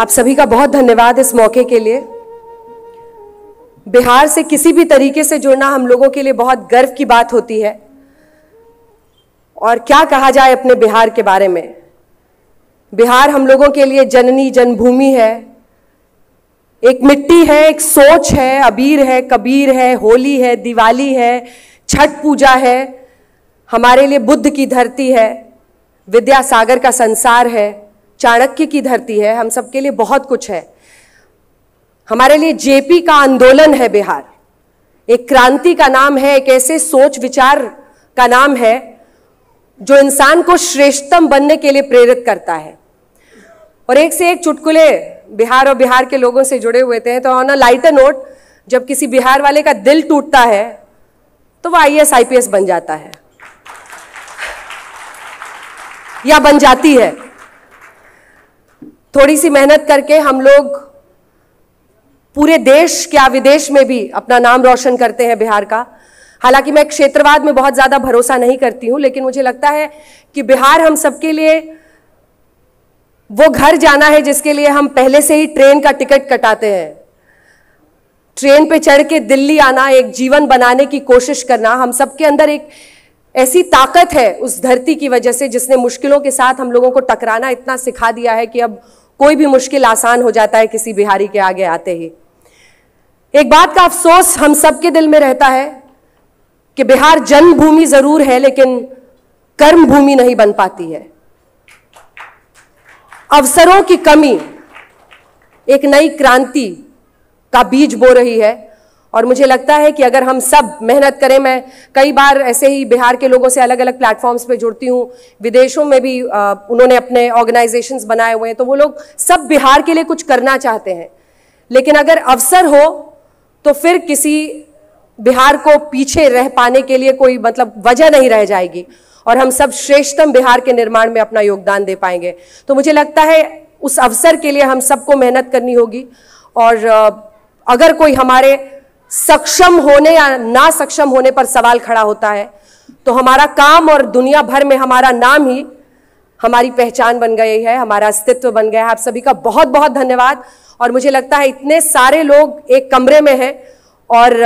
आप सभी का बहुत धन्यवाद इस मौके के लिए बिहार से किसी भी तरीके से जुड़ना हम लोगों के लिए बहुत गर्व की बात होती है और क्या कहा जाए अपने बिहार के बारे में बिहार हम लोगों के लिए जननी जन्मभूमि है एक मिट्टी है एक सोच है अबीर है कबीर है होली है दिवाली है छठ पूजा है हमारे लिए बुद्ध की धरती है विद्यासागर का संसार है चाणक्य की धरती है हम सबके लिए बहुत कुछ है हमारे लिए जेपी का आंदोलन है बिहार एक क्रांति का नाम है एक ऐसे सोच विचार का नाम है जो इंसान को श्रेष्ठतम बनने के लिए प्रेरित करता है और एक से एक चुटकुले बिहार और बिहार के लोगों से जुड़े हुए थे तो ऑन अ लाइटर नोट जब किसी बिहार वाले का दिल टूटता है तो वह आई एस आई बन जाता है या बन जाती है थोड़ी सी मेहनत करके हम लोग पूरे देश क्या विदेश में भी अपना नाम रोशन करते हैं बिहार का हालांकि मैं क्षेत्रवाद में बहुत ज़्यादा भरोसा नहीं करती हूं लेकिन मुझे लगता है कि बिहार हम सबके लिए वो घर जाना है जिसके लिए हम पहले से ही ट्रेन का टिकट कटाते हैं ट्रेन पे चढ़ के दिल्ली आना एक जीवन बनाने की कोशिश करना हम सबके अंदर एक ऐसी ताकत है उस धरती की वजह से जिसने मुश्किलों के साथ हम लोगों को टकराना इतना सिखा दिया है कि अब कोई भी मुश्किल आसान हो जाता है किसी बिहारी के आगे आते ही एक बात का अफसोस हम सबके दिल में रहता है कि बिहार जन्मभूमि जरूर है लेकिन कर्म भूमि नहीं बन पाती है अवसरों की कमी एक नई क्रांति का बीज बो रही है और मुझे लगता है कि अगर हम सब मेहनत करें मैं कई बार ऐसे ही बिहार के लोगों से अलग अलग प्लेटफॉर्म्स पे जुड़ती हूँ विदेशों में भी आ, उन्होंने अपने ऑर्गेनाइजेशंस बनाए हुए हैं तो वो लोग सब बिहार के लिए कुछ करना चाहते हैं लेकिन अगर अवसर हो तो फिर किसी बिहार को पीछे रह पाने के लिए कोई मतलब वजह नहीं रह जाएगी और हम सब श्रेष्ठतम बिहार के निर्माण में अपना योगदान दे पाएंगे तो मुझे लगता है उस अवसर के लिए हम सबको मेहनत करनी होगी और अगर कोई हमारे सक्षम होने या ना सक्षम होने पर सवाल खड़ा होता है तो हमारा काम और दुनिया भर में हमारा नाम ही हमारी पहचान बन गई है हमारा अस्तित्व बन गया है आप सभी का बहुत बहुत धन्यवाद और मुझे लगता है इतने सारे लोग एक कमरे में हैं और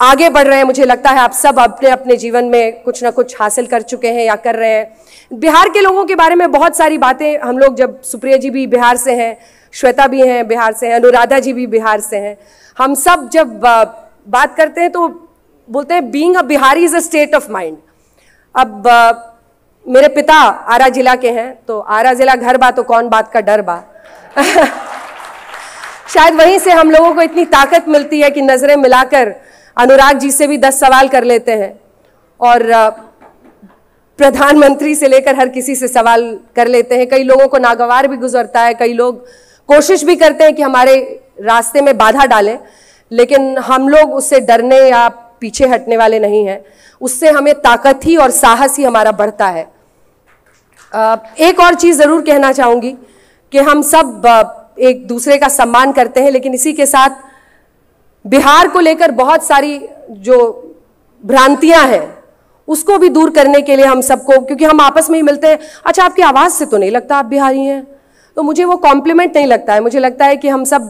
आगे बढ़ रहे हैं मुझे लगता है आप सब अपने अपने जीवन में कुछ ना कुछ हासिल कर चुके हैं या कर रहे हैं बिहार के लोगों के बारे में बहुत सारी बातें हम लोग जब सुप्रिया जी भी बिहार से हैं श्वेता भी हैं बिहार से हैं अनुराधा जी भी बिहार से हैं हम सब जब बात करते हैं तो बोलते हैं being a Bihari is a state of mind अब मेरे पिता आरा जिला के हैं तो आरा जिला घर बा तो कौन बात का डर बा शायद वहीं से हम लोगों को इतनी ताकत मिलती है कि नज़रें मिलाकर अनुराग जी से भी दस सवाल कर लेते हैं और प्रधानमंत्री से लेकर हर किसी से सवाल कर लेते हैं कई लोगों को नागवार भी गुजरता है कई लोग कोशिश भी करते हैं कि हमारे रास्ते में बाधा डालें लेकिन हम लोग उससे डरने या पीछे हटने वाले नहीं हैं उससे हमें ताकत ही और साहस ही हमारा बढ़ता है एक और चीज़ ज़रूर कहना चाहूँगी कि हम सब एक दूसरे का सम्मान करते हैं लेकिन इसी के साथ बिहार को लेकर बहुत सारी जो भ्रांतियाँ हैं उसको भी दूर करने के लिए हम सबको क्योंकि हम आपस में ही मिलते हैं अच्छा आपकी आवाज़ से तो नहीं लगता आप बिहारी हैं तो मुझे वो कॉम्प्लीमेंट नहीं लगता है मुझे लगता है कि हम सब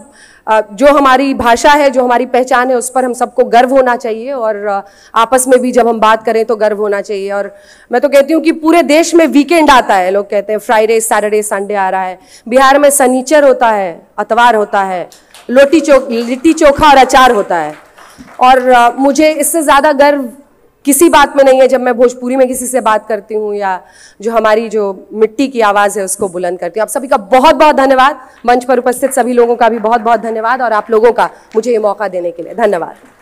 जो हमारी भाषा है जो हमारी पहचान है उस पर हम सबको गर्व होना चाहिए और आपस में भी जब हम बात करें तो गर्व होना चाहिए और मैं तो कहती हूँ कि पूरे देश में वीकेंड आता है लोग कहते हैं फ्राइडे सैटरडे संडे आ रहा है बिहार में सनीचर होता है अतवार होता है लोटी चो लिट्टी चोखा और अचार होता है और मुझे इससे ज़्यादा गर्व किसी बात में नहीं है जब मैं भोजपुरी में किसी से बात करती हूँ या जो हमारी जो मिट्टी की आवाज़ है उसको बुलंद करती हूँ आप सभी का बहुत बहुत धन्यवाद मंच पर उपस्थित सभी लोगों का भी बहुत बहुत धन्यवाद और आप लोगों का मुझे ये मौका देने के लिए धन्यवाद